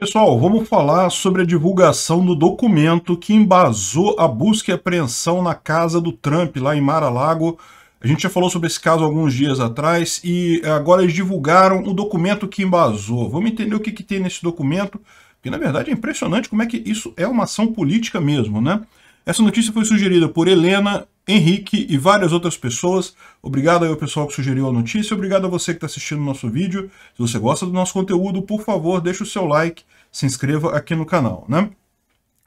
Pessoal, vamos falar sobre a divulgação do documento que embasou a busca e apreensão na casa do Trump, lá em Mar-a-Lago. A gente já falou sobre esse caso alguns dias atrás e eh, agora eles divulgaram o documento que embasou. Vamos entender o que, que tem nesse documento, que na verdade é impressionante como é que isso é uma ação política mesmo, né? Essa notícia foi sugerida por Helena Henrique e várias outras pessoas. Obrigado aí ao pessoal que sugeriu a notícia, obrigado a você que está assistindo o nosso vídeo. Se você gosta do nosso conteúdo, por favor, deixe o seu like, se inscreva aqui no canal, né?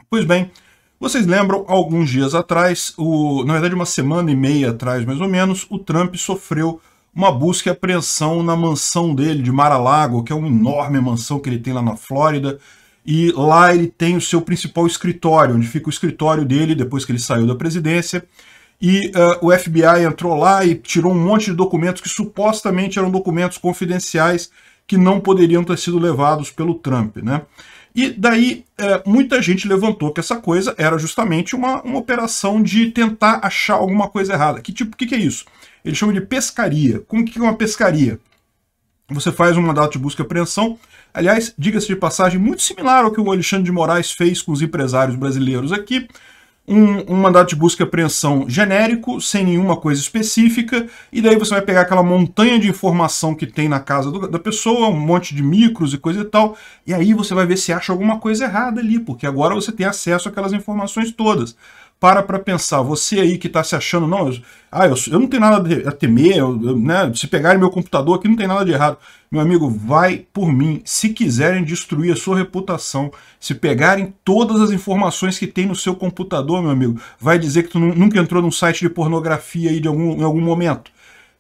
Pois bem, vocês lembram, alguns dias atrás, o, na verdade uma semana e meia atrás mais ou menos, o Trump sofreu uma busca e apreensão na mansão dele de Mar-a-Lago, que é uma enorme mansão que ele tem lá na Flórida, e lá ele tem o seu principal escritório, onde fica o escritório dele depois que ele saiu da presidência, e uh, o FBI entrou lá e tirou um monte de documentos que supostamente eram documentos confidenciais que não poderiam ter sido levados pelo Trump, né? E daí eh, muita gente levantou que essa coisa era justamente uma, uma operação de tentar achar alguma coisa errada. Que tipo, o que, que é isso? Eles chamam de pescaria. Como que é uma pescaria? Você faz um mandato de busca e apreensão, aliás, diga-se de passagem, muito similar ao que o Alexandre de Moraes fez com os empresários brasileiros aqui, um, um, mandato de busca e apreensão genérico, sem nenhuma coisa específica, e daí você vai pegar aquela montanha de informação que tem na casa do, da pessoa, um monte de micros e coisa e tal, e aí você vai ver se acha alguma coisa errada ali, porque agora você tem acesso àquelas informações todas para para pensar, você aí que está se achando, não, eu, ah, eu, eu não tenho nada a temer, eu, eu, né, se pegarem meu computador aqui não tem nada de errado. Meu amigo, vai por mim. Se quiserem destruir a sua reputação, se pegarem todas as informações que tem no seu computador, meu amigo, vai dizer que tu nunca entrou num site de pornografia aí de algum, em algum momento.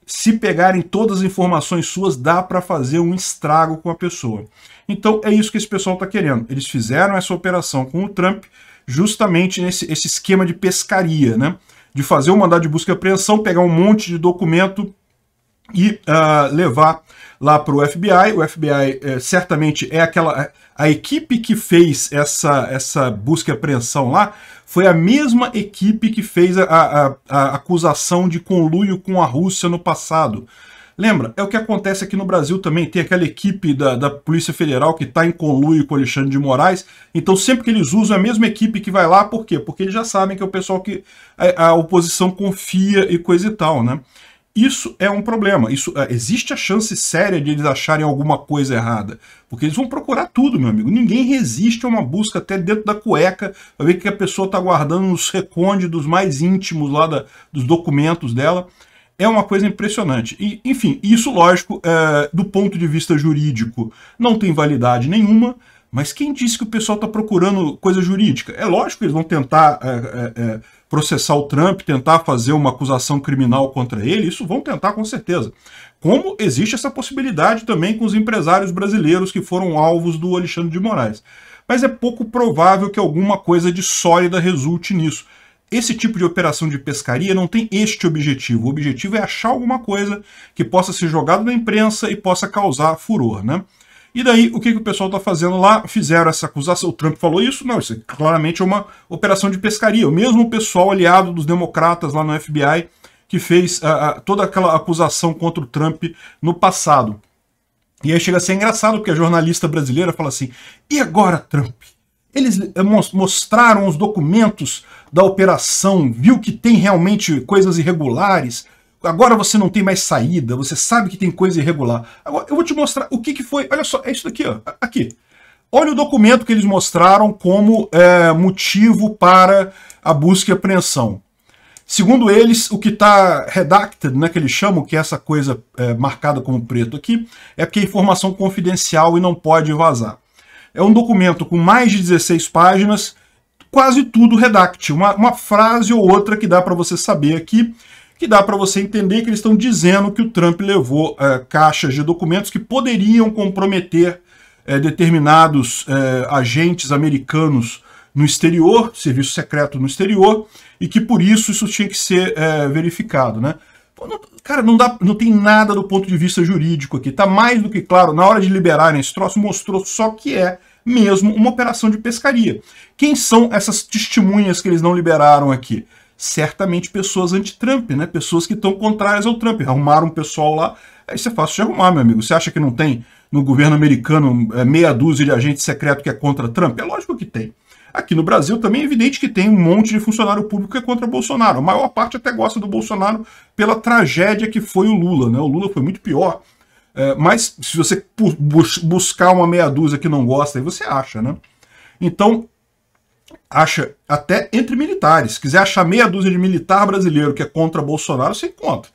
Se pegarem todas as informações suas, dá para fazer um estrago com a pessoa. Então é isso que esse pessoal está querendo. Eles fizeram essa operação com o Trump, justamente nesse esse esquema de pescaria, né? De fazer o um mandado de busca e apreensão, pegar um monte de documento e uh, levar lá para o FBI. O FBI é, certamente é aquela. É, a equipe que fez essa, essa busca e apreensão lá foi a mesma equipe que fez a, a, a acusação de conluio com a Rússia no passado. Lembra, é o que acontece aqui no Brasil também. Tem aquela equipe da, da Polícia Federal que está em conluio com o Alexandre de Moraes. Então, sempre que eles usam a mesma equipe que vai lá, por quê? Porque eles já sabem que é o pessoal que a, é, a oposição confia e coisa e tal, né? Isso é um problema. Isso é, Existe a chance séria de eles acharem alguma coisa errada. Porque eles vão procurar tudo, meu amigo. Ninguém resiste a uma busca até dentro da cueca para ver que a pessoa está guardando nos recônditos mais íntimos lá da, dos documentos dela é uma coisa impressionante. E, enfim, isso, lógico, é, do ponto de vista jurídico, não tem validade nenhuma, mas quem disse que o pessoal está procurando coisa jurídica? É lógico que eles vão tentar é, é, é, processar o Trump, tentar fazer uma acusação criminal contra ele, isso vão tentar com certeza. Como existe essa possibilidade também com os empresários brasileiros que foram alvos do Alexandre de Moraes. Mas é pouco provável que alguma coisa de sólida resulte nisso. Esse tipo de operação de pescaria não tem este objetivo. O objetivo é achar alguma coisa que possa ser jogada na imprensa e possa causar furor, né? E daí, o que, que o pessoal está fazendo lá? Fizeram essa acusação. O Trump falou isso? Não, isso é claramente é uma operação de pescaria. O mesmo pessoal aliado dos democratas lá no FBI que fez uh, uh, toda aquela acusação contra o Trump no passado. E aí chega a ser engraçado, porque a jornalista brasileira fala assim: e agora, Trump? Eles eh, mostraram os documentos da operação, viu que tem realmente coisas irregulares. Agora você não tem mais saída, você sabe que tem coisa irregular. Agora eu vou te mostrar o que, que foi. Olha só, é isso daqui, ó. Aqui. Olha o documento que eles mostraram como é, motivo para a busca e apreensão. Segundo eles, o que está redacted, né, que eles chamam, que é essa coisa é, marcada como preto aqui, é porque é informação confidencial e não pode vazar. É um documento com mais de 16 páginas, quase tudo redact, uma, uma frase ou outra que dá para você saber aqui, que dá para você entender que eles estão dizendo que o Trump levou é, caixas de documentos que poderiam comprometer é, determinados é, agentes americanos no exterior, serviço secreto no exterior, e que por isso isso tinha que ser verificado, né? Cara, não, dá, não tem nada do ponto de vista jurídico aqui. Tá mais do que claro, na hora de liberarem esse troço, mostrou só que é mesmo uma operação de pescaria. Quem são essas testemunhas que eles não liberaram aqui? Certamente pessoas anti-Trump, né? Pessoas que estão contrárias ao Trump. Arrumaram um pessoal lá, aí você é fácil de arrumar, meu amigo. Você acha que não tem no governo americano é, meia dúzia de agente secreto que é contra Trump? É lógico que tem. Aqui no Brasil também é evidente que tem um monte de funcionário público que é contra Bolsonaro. A maior parte até gosta do Bolsonaro pela tragédia que foi o Lula. Né? O Lula foi muito pior. É, mas se você buscar uma meia dúzia que não gosta, aí você acha, né? Então, acha até entre militares. Se quiser achar meia dúzia de militar brasileiro que é contra Bolsonaro, você encontra.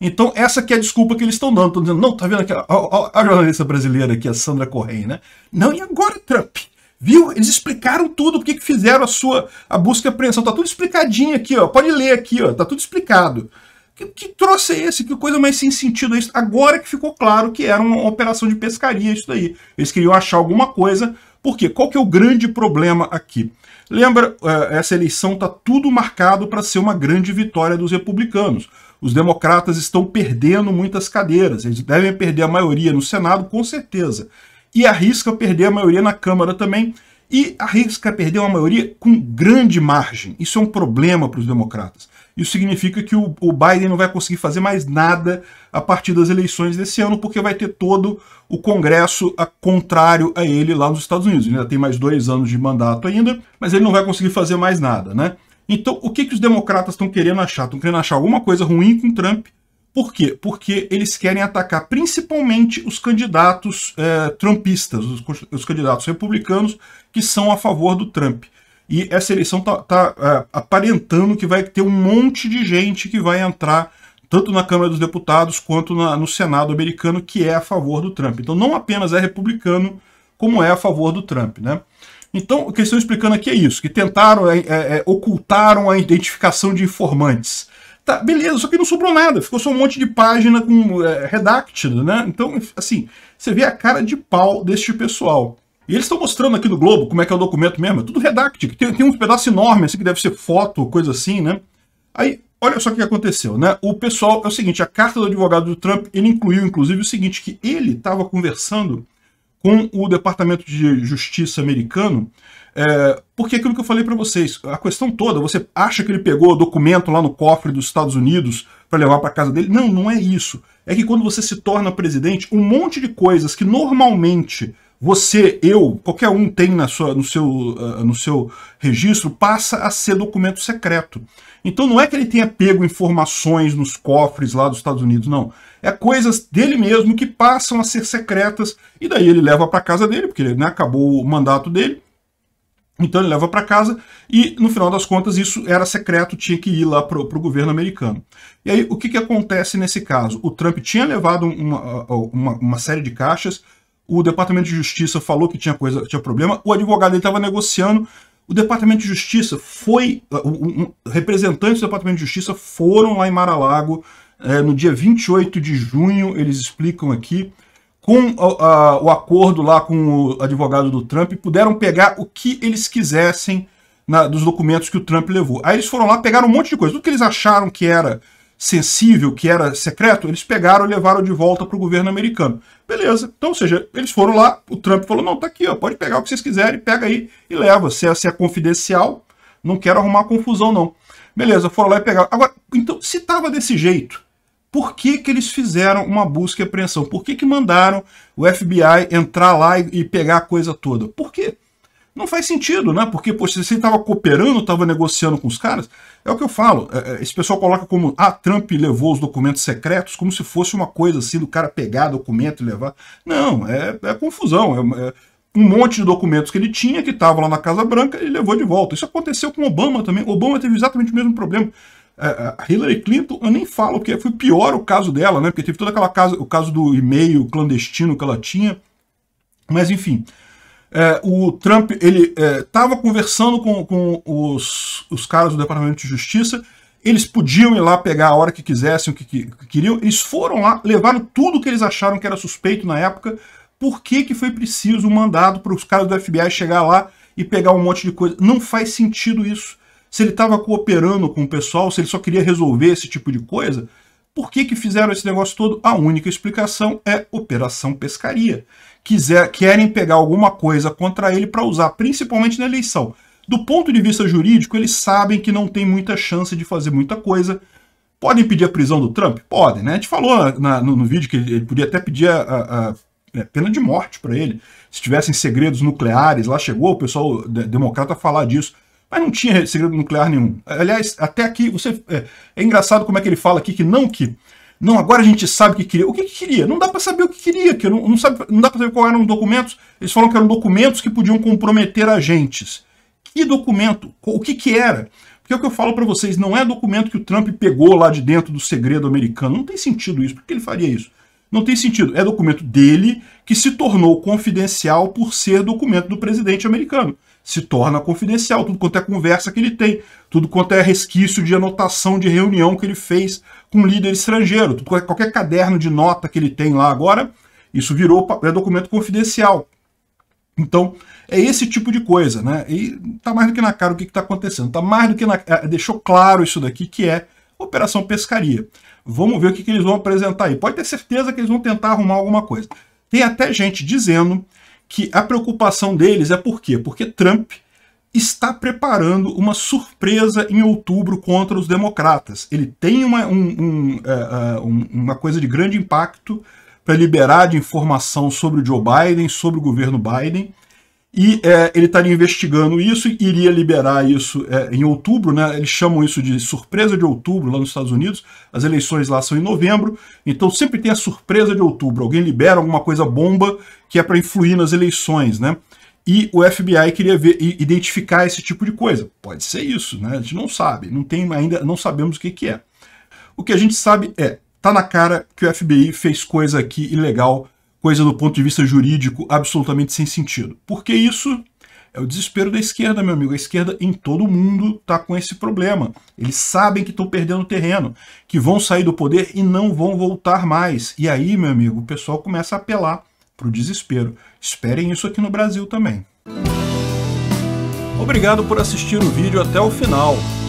Então, essa que é a desculpa que eles estão dando. Estão dizendo, não, tá vendo aqui, a, a, a jornalista brasileira aqui, a Sandra Correia, né? Não, e agora, Trump? Viu? Eles explicaram tudo, o que fizeram a sua a busca e apreensão. Tá tudo explicadinho aqui, ó. Pode ler aqui, ó. Tá tudo explicado. Que, que troço é esse? Que coisa mais sem sentido é isso? Agora que ficou claro que era uma operação de pescaria isso daí. Eles queriam achar alguma coisa. Por quê? Qual que é o grande problema aqui? Lembra, eh, essa eleição está tudo marcado para ser uma grande vitória dos republicanos. Os democratas estão perdendo muitas cadeiras. Eles devem perder a maioria no Senado, com certeza e arrisca perder a maioria na Câmara também, e arrisca perder uma maioria com grande margem. Isso é um problema para os democratas. Isso significa que o, o, Biden não vai conseguir fazer mais nada a partir das eleições desse ano, porque vai ter todo o Congresso a, contrário a ele lá nos Estados Unidos. Ele ainda tem mais dois anos de mandato ainda, mas ele não vai conseguir fazer mais nada, né? Então, o que, que os democratas estão querendo achar? Estão querendo achar alguma coisa ruim com Trump por quê? Porque eles querem atacar principalmente os candidatos é, trumpistas, os, os, candidatos republicanos que são a favor do Trump. E essa eleição está tá, é, aparentando que vai ter um monte de gente que vai entrar tanto na Câmara dos Deputados quanto na, no Senado americano que é a favor do Trump. Então não apenas é republicano, como é a favor do Trump. Né? Então o que eles estão explicando aqui é isso, que tentaram, é, é, é ocultaram a identificação de informantes Tá, beleza, só que não sobrou nada, ficou só um monte de página com é, redacted, né? Então, assim, você vê a cara de pau deste pessoal. E eles estão mostrando aqui no Globo como é que é o documento mesmo, é tudo redacted, tem, tem um pedaço enorme assim que deve ser foto, coisa assim, né? Aí, olha só o que aconteceu, né? O pessoal, é o seguinte, a carta do advogado do Trump, ele incluiu inclusive o seguinte, que ele estava conversando com o Departamento de Justiça americano é, porque aquilo que eu falei para vocês, a questão toda, você acha que ele pegou o documento lá no cofre dos Estados Unidos para levar para casa dele? Não, não é isso. É que quando você se torna presidente, um monte de coisas que normalmente você, eu, qualquer um tem na sua, no, seu, uh, no seu registro, passa a ser documento secreto. Então não é que ele tenha pego informações nos cofres lá dos Estados Unidos, não. É coisas dele mesmo que passam a ser secretas, e daí ele leva para casa dele, porque ele né, acabou o mandato dele, então ele leva para casa e, no final das contas, isso era secreto, tinha que ir lá para o governo americano. E aí, o que, que acontece nesse caso? O Trump tinha levado uma, uma, uma, série de caixas, o Departamento de Justiça falou que tinha, coisa, tinha problema, o advogado estava negociando, o Departamento de Justiça foi... Um, um, representantes do Departamento de Justiça foram lá em Mar-a-Lago é, no dia 28 de junho, eles explicam aqui, com o acordo lá com o advogado do Trump, puderam pegar o que eles quisessem na, dos documentos que o Trump levou. Aí eles foram lá, pegaram um monte de coisa. Tudo que eles acharam que era sensível, que era secreto, eles pegaram e levaram de volta para o governo americano. Beleza. Então, ou seja, eles foram lá, o Trump falou, não, tá aqui, ó, pode pegar o que vocês quiserem, pega aí e leva. Se é, se é confidencial, não quero arrumar confusão, não. Beleza, foram lá e pegaram. Agora, então, se tava desse jeito, por que, que eles fizeram uma busca e apreensão? Por que, que mandaram o FBI entrar lá e, pegar a coisa toda? Por quê? Não faz sentido, né? Porque, poxa, se ele estava cooperando, estava negociando com os caras, é o que eu falo. É, é, esse pessoal coloca como, ah, Trump levou os documentos secretos, como se fosse uma coisa assim do cara pegar documento e levar. Não, é, é confusão. É, é um monte de documentos que ele tinha, que estava lá na Casa Branca, e levou de volta. Isso aconteceu com Obama também. Obama teve exatamente o mesmo problema a é, é, Hillary Clinton, eu nem falo que foi pior o caso dela, né? Porque teve toda aquela casa, o caso do e-mail clandestino que ela tinha. Mas enfim, é, o Trump ele estava é, conversando com, com os, os caras do Departamento de Justiça. Eles podiam ir lá pegar a hora que quisessem, o que, que, que, queriam. Eles foram lá, levaram tudo que eles acharam que era suspeito na época. Por que, que foi preciso um mandado para os caras do FBI chegar lá e pegar um monte de coisa? Não faz sentido isso se ele estava cooperando com o pessoal, se ele só queria resolver esse tipo de coisa, por que, que fizeram esse negócio todo? A única explicação é Operação Pescaria. Quiser, querem pegar alguma coisa contra ele para usar, principalmente na eleição. Do ponto de vista jurídico, eles sabem que não tem muita chance de fazer muita coisa. Podem pedir a prisão do Trump? Podem, né? A gente falou na, no, no, vídeo que ele, ele, podia até pedir a, a, a é, pena de morte para ele. Se tivessem segredos nucleares, lá chegou o pessoal democrata a falar disso. Mas não tinha segredo nuclear nenhum. Aliás, até aqui, você é, é engraçado como é que ele fala aqui que não que não, agora a gente sabe o que queria. O que, que queria? Não dá para saber o que queria, que não, não, sabe, não dá para saber qual eram os documentos. Eles falaram que eram documentos que podiam comprometer agentes. Que documento? O que, que era? Porque é o que eu falo para vocês, não é documento que o Trump pegou lá de dentro do segredo americano. Não tem sentido isso. Por que ele faria isso? Não tem sentido. É documento dele que se tornou confidencial por ser documento do presidente americano. Se torna confidencial tudo quanto é conversa que ele tem, tudo quanto é resquício de anotação de reunião que ele fez com um líder estrangeiro, tudo, qualquer caderno de nota que ele tem lá agora, isso virou é documento confidencial. Então, é esse tipo de coisa, né? E tá mais do que na cara o que está acontecendo. Tá mais do que na... É, deixou claro isso daqui, que é Operação Pescaria. Vamos ver o que, que eles vão apresentar aí. Pode ter certeza que eles vão tentar arrumar alguma coisa. Tem até gente dizendo que a preocupação deles é por quê? Porque Trump está preparando uma surpresa em outubro contra os democratas. Ele tem uma, um, um, é, é, uma coisa de grande impacto para liberar de informação sobre o Joe Biden, sobre o governo Biden, e é, ele estaria investigando isso e iria liberar isso é, em outubro, né? Eles chamam isso de surpresa de outubro lá nos Estados Unidos. As eleições lá são em novembro, então sempre tem a surpresa de outubro. Alguém libera alguma coisa bomba que é para influir nas eleições, né? E o FBI queria ver, identificar esse tipo de coisa. Pode ser isso, né? A gente não sabe, não tem ainda, não sabemos o que, que é. O que a gente sabe é, tá na cara que o FBI fez coisa aqui ilegal coisa do ponto de vista jurídico absolutamente sem sentido. Porque isso é o desespero da esquerda, meu amigo. A esquerda em todo mundo está com esse problema. Eles sabem que estão perdendo terreno, que vão sair do poder e não vão voltar mais. E aí, meu amigo, o pessoal começa a apelar para o desespero. Esperem isso aqui no Brasil também. Obrigado por assistir o vídeo até o final.